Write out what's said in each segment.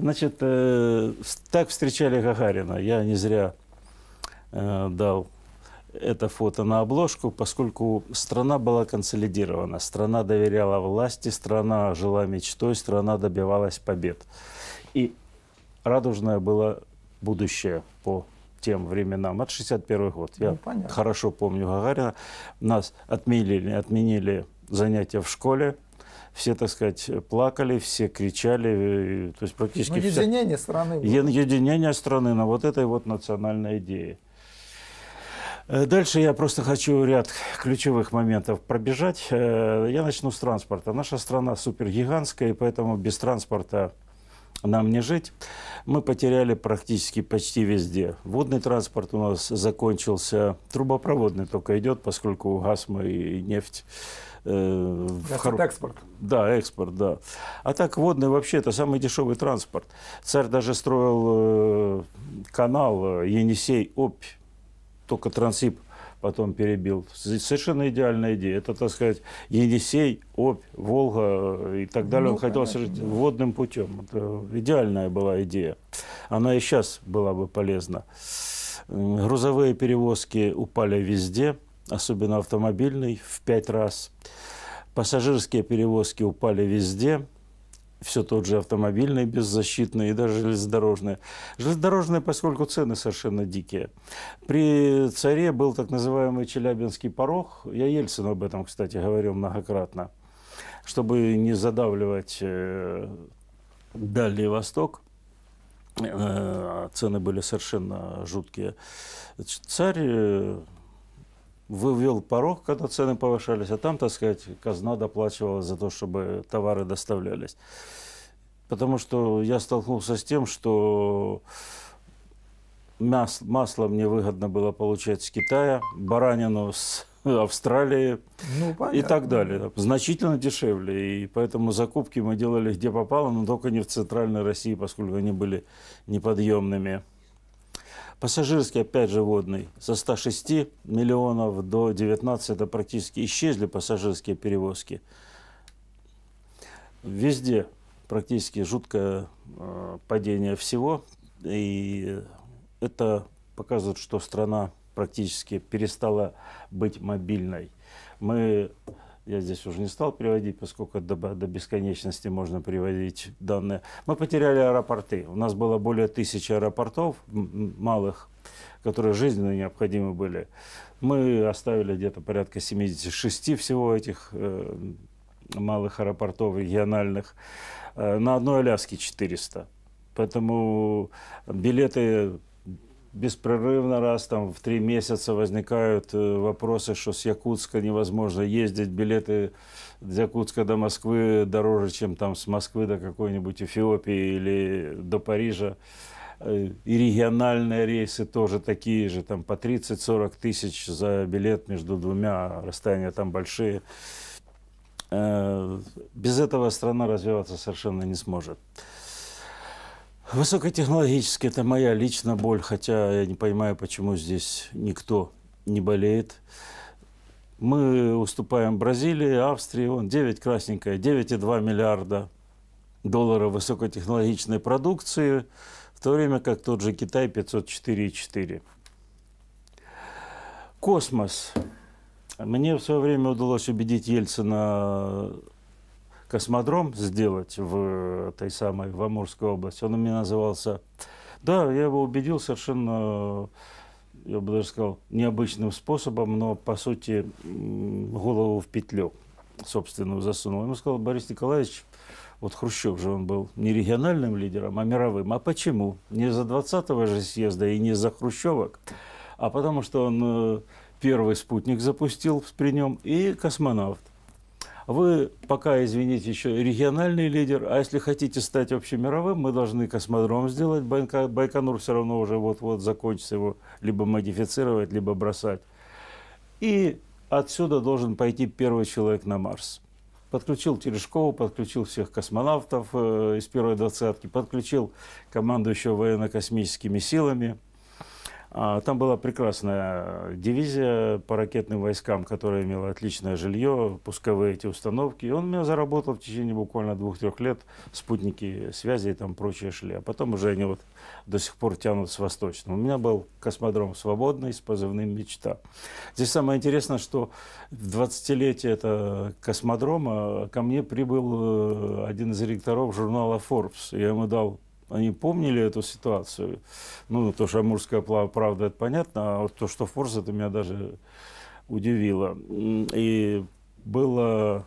Значит, э, так встречали Гагарина. Я не зря э, дал это фото на обложку, поскольку страна была консолидирована, страна доверяла власти, страна жила мечтой, страна добивалась побед. И радужное было будущее по тем временам. Это 61 год. Я ну, хорошо помню Гагарина. Нас отменили, отменили занятия в школе, все, так сказать, плакали, все кричали, э, то есть практически... Ну, единение вся... страны. Единение страны на вот этой вот национальной идее. Э, дальше я просто хочу ряд ключевых моментов пробежать. Э, я начну с транспорта. Наша страна супергигантская, и поэтому без транспорта нам не жить. Мы потеряли практически почти везде. Водный транспорт у нас закончился, трубопроводный только идет, поскольку газ мы и нефть Э, хор... экспорт. Да, экспорт, да. А так водный вообще это самый дешевый транспорт. Царь даже строил э, канал э, Енисей-Обь, только Трансип потом перебил. Совершенно идеальная идея. Это, так сказать, Енисей, Обь, Волга э, и так далее. Ну, Он хотел совершить да. водным путем. Это идеальная была идея. Она и сейчас была бы полезна. Грузовые перевозки упали везде особенно автомобильный, в пять раз. Пассажирские перевозки упали везде. Все тот же автомобильный, беззащитный и даже железнодорожный. железнодорожные поскольку цены совершенно дикие. При царе был так называемый Челябинский порог. Я ельцин об этом, кстати, говорил многократно. Чтобы не задавливать э, Дальний Восток э, – цены были совершенно жуткие. Царь э, вывел порог, когда цены повышались, а там, так сказать, казна доплачивала за то, чтобы товары доставлялись. Потому что я столкнулся с тем, что мясо, масло мне выгодно было получать с Китая, баранину с Австралии ну, и так далее. Значительно дешевле. И поэтому закупки мы делали где попало, но только не в центральной России, поскольку они были неподъемными. Пассажирский, опять же, водный со 106 миллионов до 19, это практически исчезли пассажирские перевозки. Везде практически жуткое э, падение всего. И это показывает, что страна практически перестала быть мобильной. Мы я здесь уже не стал приводить, поскольку до, до бесконечности можно приводить данные. Мы потеряли аэропорты. У нас было более тысячи аэропортов малых, которые жизненно необходимы были. Мы оставили где-то порядка 76 всего этих э, малых аэропортов региональных. Э, на одной Аляске 400. Поэтому билеты беспрерывно раз там в три месяца возникают э, вопросы, что с Якутска невозможно ездить, билеты с Якутска до Москвы дороже, чем там с Москвы до какой-нибудь Эфиопии или до Парижа. Э, и региональные рейсы тоже такие же, там по 30-40 тысяч за билет между двумя, а расстояния там большие. Э, без этого страна развиваться совершенно не сможет. Высокотехнологически это моя личная боль, хотя я не понимаю, почему здесь никто не болеет. Мы уступаем Бразилии, Австрии, он 9 красненькая, 9,2 миллиарда долларов высокотехнологичной продукции, в то время как тот же Китай 504,4. Космос. Мне в свое время удалось убедить Ельцина космодром сделать в той самой, в Амурской области. Он у меня назывался... Да, я его убедил совершенно, я бы даже сказал, необычным способом, но, по сути, голову в петлю собственную засунул. Ему сказал, Борис Николаевич, вот Хрущев же он был не региональным лидером, а мировым. А почему? Не за 20-го же съезда и не за Хрущевок, а потому что он э, первый спутник запустил при нем и космонавт. Вы пока, извините, еще региональный лидер, а если хотите стать общемировым, мы должны космодром сделать. Байконур все равно уже вот-вот закончится его либо модифицировать, либо бросать. И отсюда должен пойти первый человек на Марс. Подключил Терешкову, подключил всех космонавтов э, из первой двадцатки, подключил командующего военно-космическими силами – а, там была прекрасная дивизия по ракетным войскам, которая имела отличное жилье, пусковые эти установки. И он у меня заработал в течение буквально двух-трех лет спутники связи и там прочее шли. А потом уже они вот до сих пор тянут с восточным. У меня был космодром «Свободный» с позывным «Мечта». Здесь самое интересное, что в 20-летие это космодрома ко мне прибыл э, один из ректоров журнала Forbes. Я ему дал они помнили эту ситуацию. Ну, то, что «Амурская правда», это понятно, а вот то, что «Форс», это меня даже удивило. И была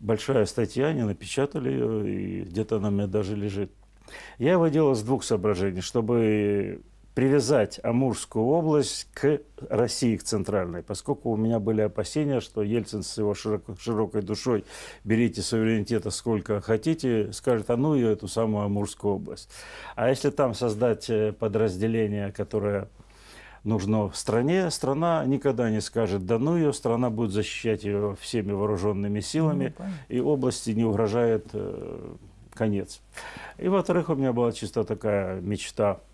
большая статья, они напечатали ее, и где-то она у меня даже лежит. Я его делал с двух соображений, чтобы привязать Амурскую область к России, к центральной, поскольку у меня были опасения, что Ельцин с его широко, широкой душой «берите суверенитета сколько хотите», скажет, а ну и эту самую Амурскую область. А если там создать э, подразделение, которое нужно в стране, страна никогда не скажет «да ну ее», страна будет защищать ее всеми вооруженными силами, ну, и области не угрожает э, конец. И, во-вторых, у меня была чисто такая мечта –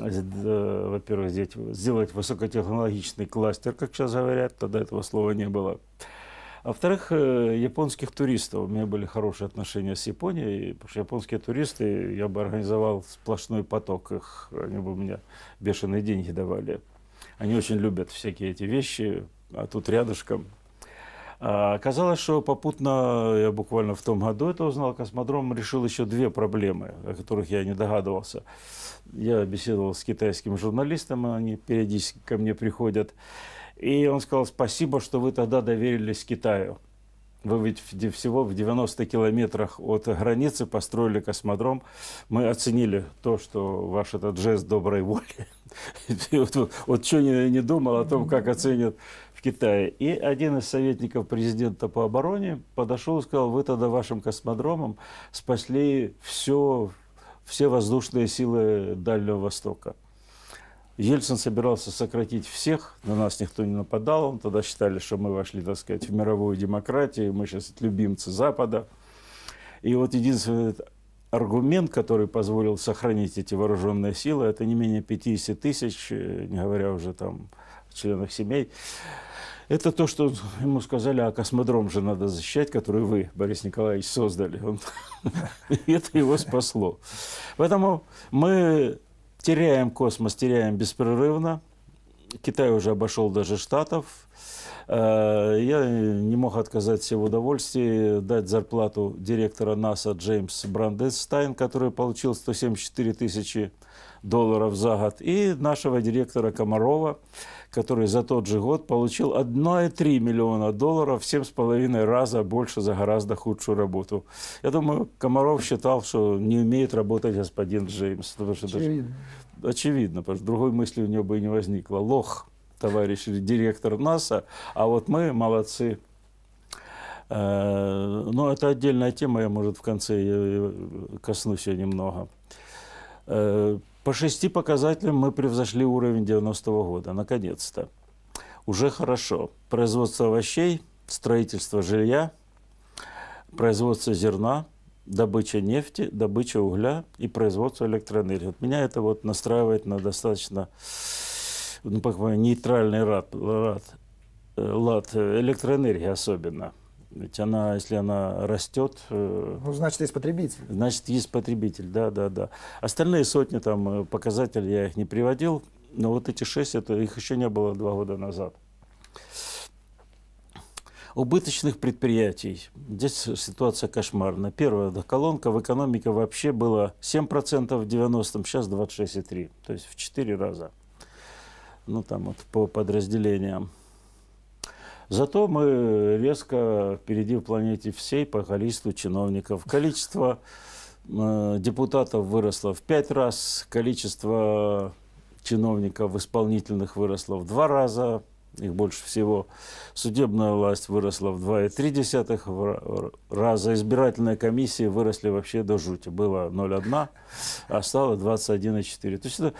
Э, во-первых, сделать высокотехнологичный кластер, как сейчас говорят, тогда этого слова не было. А во-вторых, э, японских туристов. У меня были хорошие отношения с Японией, потому что японские туристы, я бы организовал сплошной поток их, они бы у меня бешеные деньги давали. Они очень любят всякие эти вещи, а тут рядышком а, казалось, что попутно, я буквально в том году это узнал, космодром решил еще две проблемы, о которых я не догадывался. Я беседовал с китайским журналистом, они периодически ко мне приходят. И он сказал, спасибо, что вы тогда доверились Китаю. Вы ведь всего в 90 километрах от границы построили космодром. Мы оценили то, что ваш этот жест доброй воли Вот, вот, вот что не, не думал о том, как оценят в Китае. И один из советников президента по обороне подошел и сказал, вы тогда вашим космодромом спасли все, все воздушные силы Дальнего Востока. Ельцин собирался сократить всех, на нас никто не нападал. Он тогда считали, что мы вошли, так сказать, в мировую демократию, мы сейчас любимцы Запада. И вот единственное, аргумент, который позволил сохранить эти вооруженные силы, это не менее 50 тысяч, э, не говоря уже там о членах семей. Это то, что ему сказали, а космодром же надо защищать, который вы, Борис Николаевич, создали. Он... Это его спасло. Поэтому мы теряем космос, теряем беспрерывно. Китай уже обошел даже Штатов. Э, я не мог отказать себе в удовольствии дать зарплату директора НАСА Джеймс Бранденстайн, который получил 174 тысячи долларов за год, и нашего директора Комарова, который за тот же год получил 1,3 миллиона долларов, в 7,5 раза больше за гораздо худшую работу. Я думаю, Комаров считал, что не умеет работать господин Джеймс, потому что даже очевидно, потому что другой мысли у него бы и не возникло. Лох, товарищ или директор НАСА, а вот мы молодцы. Э, Но ну, это отдельная тема, я, может, в конце коснусь ее немного. Э, по шести показателям мы превзошли уровень 90-го года, наконец-то. Уже хорошо. Производство овощей, строительство жилья, производство зерна, добыча нефти, добыча угля и производство электроэнергии. Вот меня это вот настраивает на достаточно ну, нейтральный рад, рад, э, лад э, электроэнергии особенно. Ведь она, если она растет... Э, ну, значит, есть потребитель. Значит, есть потребитель, да, да, да. Остальные сотни там показателей я их не приводил, но вот эти шесть, это их еще не было два года назад убыточных предприятий. Здесь ситуация кошмарная. Первая колонка в экономике вообще была 7% в 90-м, сейчас 26,3%. То есть в 4 раза. Ну, там вот по подразделениям. Зато мы резко впереди в планете всей по количеству чиновников. Количество э, депутатов выросло в пять раз, количество чиновников исполнительных выросло в два раза, их больше всего. Судебная власть выросла в 2,3 раза, избирательные комиссии выросли вообще до жути. Было 0,1, а стало 21,4. То есть это,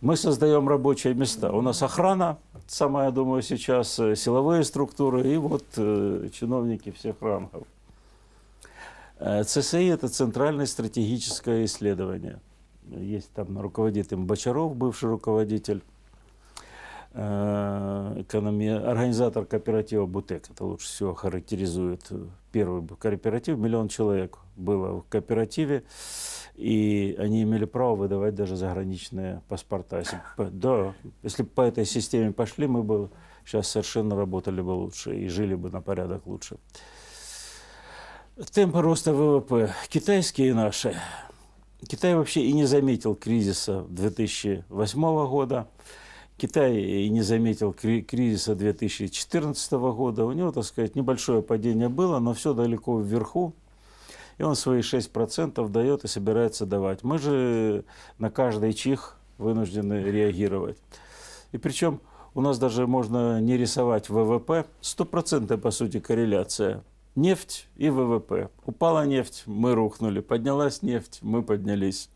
мы создаем рабочие места. У нас охрана, самая, думаю, сейчас, э, силовые структуры и вот э, чиновники всех рангов. Э, ЦСИ – это Центральное стратегическое исследование. Есть там руководит им Бочаров, бывший руководитель Э, экономи... организатор кооператива «Бутек», это лучше всего характеризует э, первый кооператив, миллион человек было в кооперативе, и они имели право выдавать даже заграничные паспорта. Если бы, да, если по этой системе пошли, мы бы сейчас совершенно работали бы лучше и жили бы на порядок лучше. Темпы роста ВВП, китайские и наши. Китай вообще и не заметил кризиса 2008 года. Китай и не заметил кризиса 2014 года. У него, так сказать, небольшое падение было, но все далеко вверху. И он свои 6% дает и собирается давать. Мы же на каждый чих вынуждены реагировать. И причем у нас даже можно не рисовать ВВП. стопроцентная по сути, корреляция. Нефть и ВВП. Упала нефть, мы рухнули. Поднялась нефть, мы поднялись.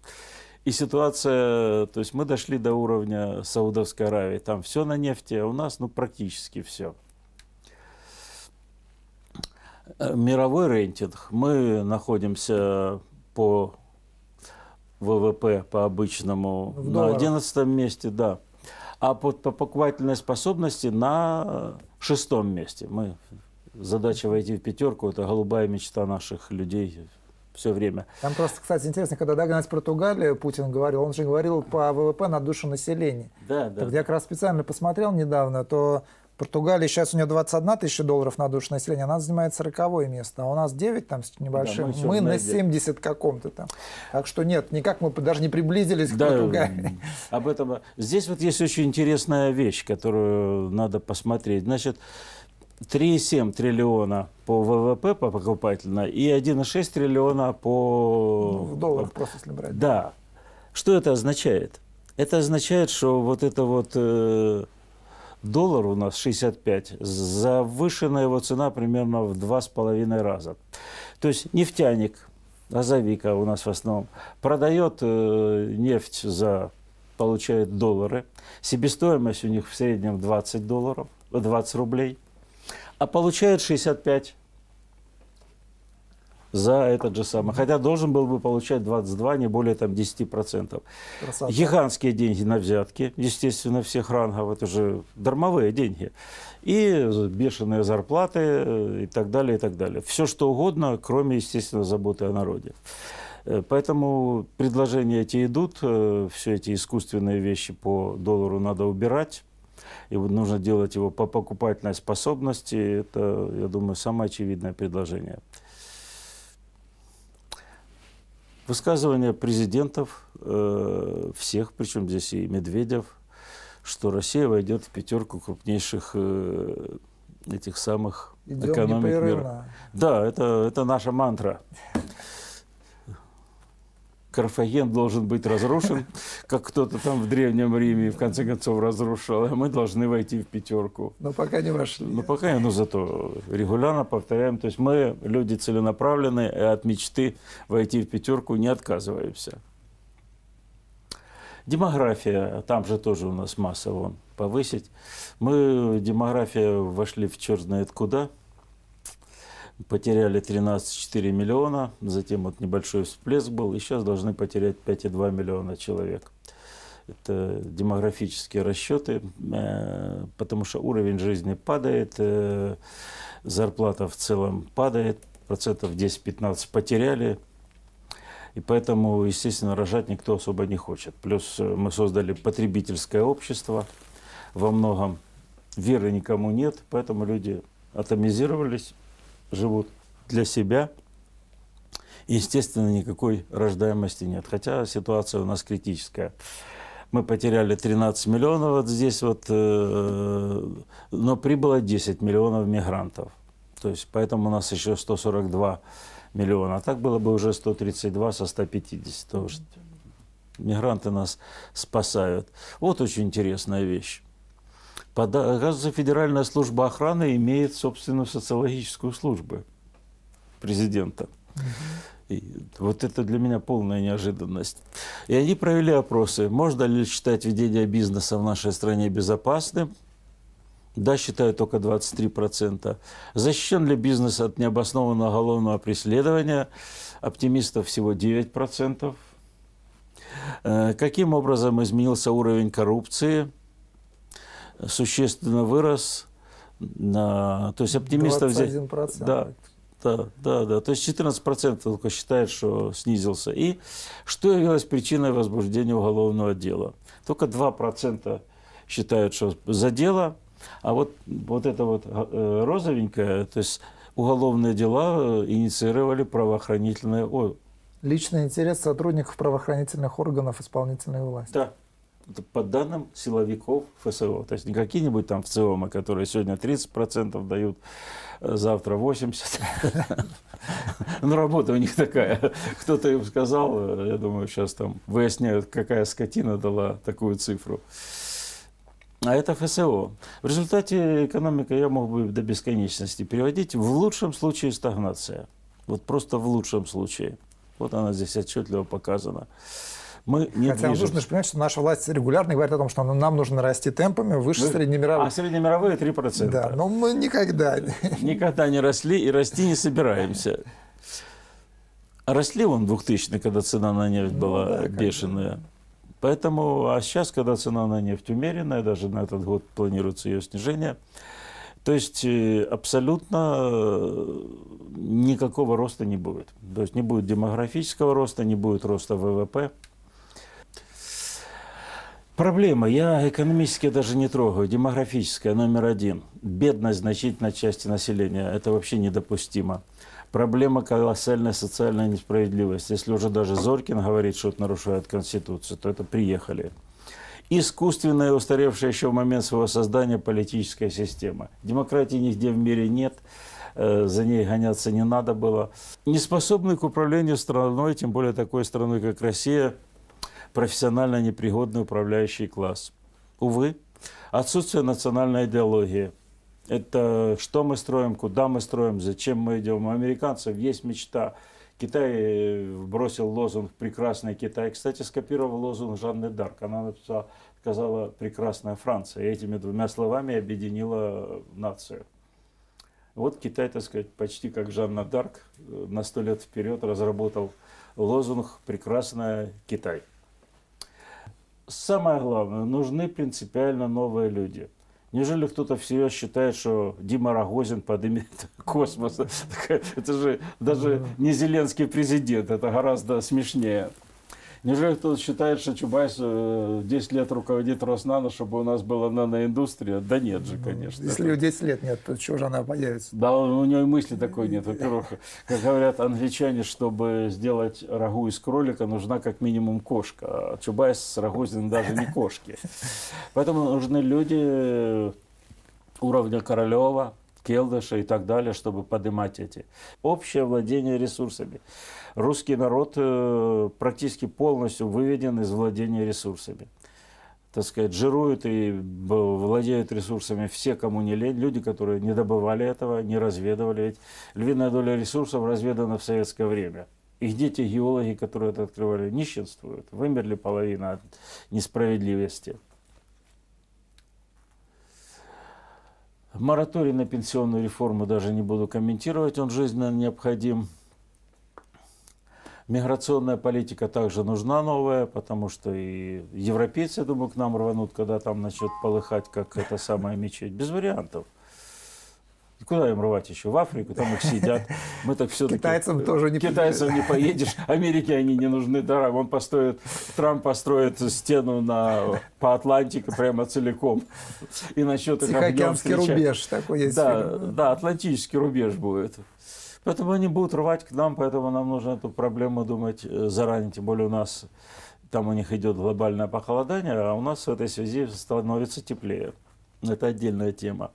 И ситуация, то есть мы дошли до уровня Саудовской Аравии, там все на нефти, а у нас ну практически все. Мировой рейтинг. Мы находимся по ВВП по обычному в на 11 месте, да. А по, по покупательной способности на шестом месте. Мы задача войти в пятерку – это голубая мечта наших людей все время. Там просто, кстати, интересно, когда догнать Португалию, Путин говорил, он же говорил по ВВП на душу населения. Да, да. Так я как раз специально посмотрел недавно, то Португалия сейчас у нее 21 тысяча долларов на душу населения, она занимает 40 место, а у нас 9 там с небольшим, да, мы, мы на 70 каком-то там. Так что нет, никак мы даже не приблизились да, к Португалии. Об этом. Здесь вот есть очень интересная вещь, которую надо посмотреть. Значит, 3,7 триллиона по ВВП по покупательно и 1,6 триллиона по... Ну, в долларах просто, если брать. Да. Что это означает? Это означает, что вот это вот э, доллар у нас 65, завышенная его цена примерно в 2,5 раза. То есть нефтяник, газовика у нас в основном, продает э, нефть за, получает доллары. Себестоимость у них в среднем 20 долларов, 20 рублей – а получает 65 за этот же самый. Хотя должен был бы получать 22, не более там 10%. Красавчик. Гигантские деньги на взятки, естественно, всех рангов. Это же дармовые деньги. И бешеные зарплаты э, и так далее, и так далее. Все что угодно, кроме, естественно, заботы о народе. Э, поэтому предложения эти идут, э, все эти искусственные вещи по доллару надо убирать. И вот нужно делать его по покупательной способности. Это, я думаю, самое очевидное предложение. Высказывания президентов э, всех, причем здесь и Медведев, что Россия войдет в пятерку крупнейших э, этих самых Идем экономик мира. Да, это, это наша мантра. Карфаген должен быть разрушен, как кто-то там в Древнем Риме в конце концов разрушил, а мы должны войти в пятерку. Но пока не вошли. Но пока, но зато регулярно повторяем. То есть мы, люди целенаправленные, и от мечты войти в пятерку не отказываемся. Демография, там же тоже у нас масса вон повысить. Мы демография вошли в черт знает куда – потеряли 13,4 миллиона, затем вот небольшой всплеск был, и сейчас должны потерять 5,2 миллиона человек. Это демографические расчеты, э, потому что уровень жизни падает, э, зарплата в целом падает, процентов 10-15 потеряли, и поэтому, естественно, рожать никто особо не хочет. Плюс э, мы создали потребительское общество во многом, веры никому нет, поэтому люди атомизировались, живут для себя. Естественно, никакой рождаемости нет. Хотя ситуация у нас критическая. Мы потеряли 13 миллионов вот здесь вот, э, но прибыло 10 миллионов мигрантов. То есть поэтому у нас еще 142 миллиона. А так было бы уже 132 со 150. Потому мигранты нас спасают. Вот очень интересная вещь. Оказывается, Федеральная служба охраны имеет собственную социологическую службу президента. И вот это для меня полная неожиданность. И они провели опросы. Можно ли считать ведение бизнеса в нашей стране безопасным? Да, считаю только 23%. Защищен ли бизнес от необоснованного уголовного преследования? Оптимистов всего 9%. Э, каким образом изменился уровень коррупции? существенно вырос. На, то есть оптимистов взять, Да, да, да, да. То есть 14% только считает, что снизился. И что явилось причиной возбуждения уголовного дела? Только 2% считают, что за дело. А вот, вот это вот э, розовенькое, то есть уголовные дела э, инициировали правоохранительные... Личный интерес сотрудников правоохранительных органов исполнительной власти. Да, по данным силовиков ФСО. То есть не какие-нибудь там ВЦИОМы, а которые сегодня 30% дают, э, завтра 80%. Но ну, работа у них такая. Кто-то им сказал, э, я думаю, сейчас там выясняют, какая скотина дала такую цифру. А это ФСО. В результате экономика, я мог бы до бесконечности переводить, в лучшем случае стагнация. Вот просто в лучшем случае. Вот она здесь отчетливо показана мы не Хотя движемся. нужно же понимать, что наша власть регулярно говорит о том, что нам нужно расти темпами выше мы... среднемировых. А среднемировые 3%. Да, но мы никогда... Никогда не росли и расти не собираемся. А росли вон 2000 когда цена на нефть ну, была да, бешеная. Поэтому, а сейчас, когда цена на нефть умеренная, даже на этот год планируется ее снижение, то есть э, абсолютно э, никакого роста не будет. То есть не будет демографического роста, не будет роста ВВП. Проблема, я экономически даже не трогаю, демографическая номер один. Бедность значительной части населения, это вообще недопустимо. Проблема колоссальная социальная несправедливость. Если уже даже Зоркин говорит, что это нарушает Конституцию, то это приехали. Искусственная, устаревшая еще в момент своего создания политическая система. Демократии нигде в мире нет э, за ней гоняться не надо было. Не к управлению страной, тем более такой страной, как Россия, профессионально непригодный управляющий класс. Увы, отсутствие национальной идеологии. Это что мы строим, куда мы строим, зачем мы идем. У американцев есть мечта. Китай э, бросил лозунг «Прекрасный Китай». Кстати, скопировал лозунг Жанны Дарк. Она написала, сказала «Прекрасная Франция». И этими двумя словами объединила э, нацию. Вот Китай, так сказать, почти как Жанна Дарк э, на сто лет вперед разработал лозунг «Прекрасная Китай» самое главное, нужны принципиально новые люди. Неужели кто-то всерьез считает, что Дима Рогозин поднимет космос? Это же даже не Зеленский президент, это гораздо смешнее. Неужели кто-то считает, что Чубайс 10 э, лет руководит Роснано, чтобы у нас была наноиндустрия? Да нет же, ну, конечно. Если ее 10 лет нет, то чего же она появится? Да, у нее и мысли такой нет. Во-первых, как говорят англичане, чтобы сделать рагу из кролика, нужна как минимум кошка. А Чубайс с Рогозиным даже не кошки. Поэтому нужны люди уровня Королева, Келдыша и так далее, чтобы поднимать эти. Общее владение ресурсами. Русский народ э, практически полностью выведен из владения ресурсами. Так сказать, жируют и владеют ресурсами все, кому не лень. Люди, которые не добывали этого, не разведывали. Ведь львиная доля ресурсов разведана в советское время. Их дети, геологи, которые это открывали, нищенствуют. Вымерли половина от несправедливости. Мораторий на пенсионную реформу даже не буду комментировать, он жизненно необходим. Миграционная политика также нужна новая, потому что и европейцы, думаю, к нам рванут, когда там начнет полыхать, как эта самая мечеть. Без вариантов. И куда им рвать еще? В Африку, там их сидят. Мы так все-таки... Китайцам тоже не Китайцам не поедешь. Америке они не нужны. Да, он построит, Трамп построит стену на, по Атлантике прямо целиком. И насчет их Тихоокеанский рубеж такой есть. Да, да, Атлантический рубеж будет. Поэтому они будут рвать к нам, поэтому нам нужно эту проблему думать э, заранее. Тем более у нас, там у них идет глобальное похолодание, а у нас в этой связи становится теплее. Это отдельная тема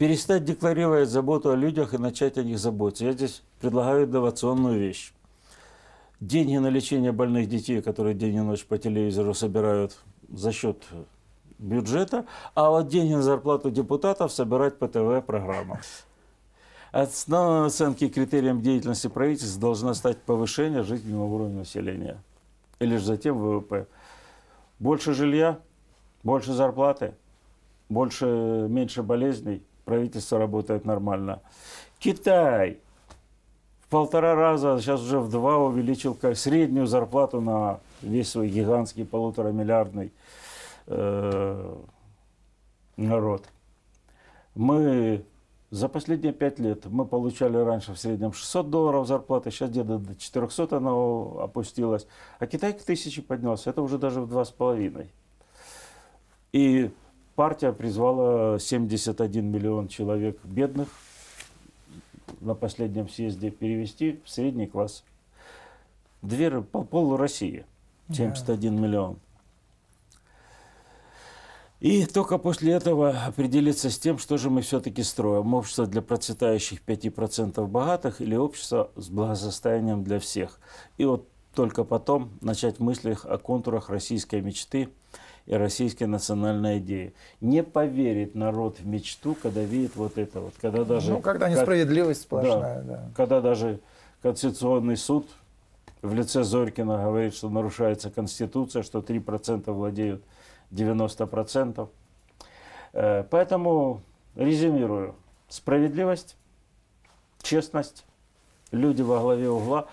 перестать декларировать заботу о людях и начать о них заботиться. Я здесь предлагаю инновационную вещь. Деньги на лечение больных детей, которые день и ночь по телевизору собирают за счет бюджета, а вот деньги на зарплату депутатов собирать по ТВ-программам. Основной оценки критерием деятельности правительства должна стать повышение жизненного уровня населения. И лишь затем ВВП. Больше жилья, больше зарплаты, больше, меньше болезней, правительство работает нормально. Китай в полтора раза, сейчас уже в два увеличил среднюю зарплату на весь свой гигантский полуторамиллиардный э, народ. Мы за последние пять лет мы получали раньше в среднем 600 долларов зарплаты, сейчас где-то до 400 она опустилась, а Китай к тысяче поднялся, это уже даже в два с половиной. И партия призвала 71 миллион человек бедных на последнем съезде перевести в средний класс. Две, по полу России 71 да. миллион. И только после этого определиться с тем, что же мы все-таки строим. Общество для процветающих 5% богатых или общество с благосостоянием для всех. И вот только потом начать мыслях о контурах российской мечты – и российская национальная идея. Не поверит народ в мечту, когда видит вот это вот. Когда даже, ну, когда несправедливость как, сплошная. Да, да. Когда даже Конституционный суд в лице Зорькина говорит, что нарушается Конституция, что 3% владеют 90%. Э, поэтому резюмирую. Справедливость, честность, люди во главе угла.